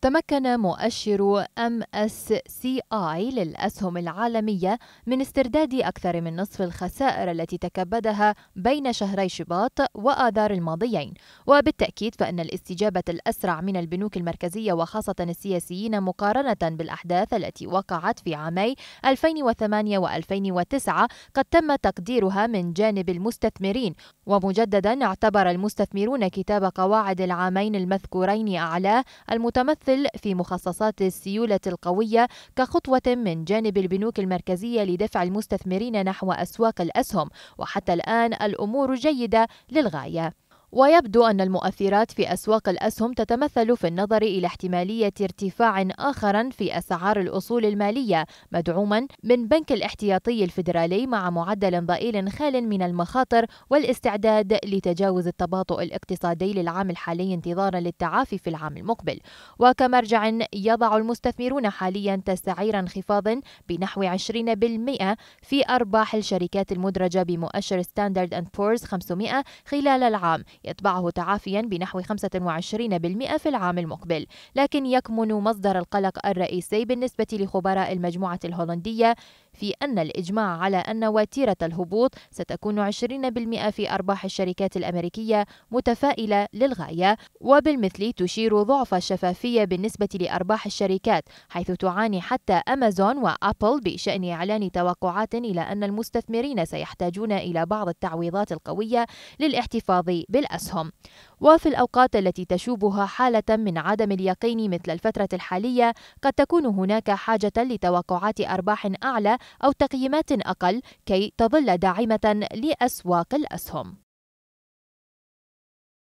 تمكن مؤشر ام اس سي اي للاسهم العالميه من استرداد اكثر من نصف الخسائر التي تكبدها بين شهري شباط واذار الماضيين، وبالتاكيد فان الاستجابه الاسرع من البنوك المركزيه وخاصه السياسيين مقارنه بالاحداث التي وقعت في عامي 2008 و2009 قد تم تقديرها من جانب المستثمرين، ومجددا اعتبر المستثمرون كتاب قواعد العامين المذكورين اعلاه المتمثل الطفل في مخصصات السيولة القوية كخطوة من جانب البنوك المركزية لدفع المستثمرين نحو أسواق الأسهم وحتى الآن الأمور جيدة للغاية ويبدو أن المؤثرات في أسواق الأسهم تتمثل في النظر إلى احتمالية ارتفاع آخر في أسعار الأصول المالية مدعوما من بنك الاحتياطي الفيدرالي مع معدل ضئيل خال من المخاطر والاستعداد لتجاوز التباطؤ الاقتصادي للعام الحالي انتظارا للتعافي في العام المقبل وكمرجع يضع المستثمرون حاليا تسعير انخفاض بنحو 20% في أرباح الشركات المدرجة بمؤشر ستاندرد أند بورز 500 خلال العام يتبعه تعافيا بنحو 25% في العام المقبل لكن يكمن مصدر القلق الرئيسي بالنسبة لخبراء المجموعة الهولندية في أن الإجماع على أن وتيرة الهبوط ستكون 20% في أرباح الشركات الأمريكية متفائلة للغاية وبالمثل تشير ضعف الشفافية بالنسبة لأرباح الشركات حيث تعاني حتى أمازون وأبل بشأن إعلان توقعات إلى أن المستثمرين سيحتاجون إلى بعض التعويضات القوية للاحتفاظ بالأسهم الأسهم وفي الأوقات التي تشوبها حالة من عدم اليقين مثل الفترة الحالية قد تكون هناك حاجة لتوقعات أرباح أعلى أو تقييمات أقل كي تظل داعمة لأسواق الأسهم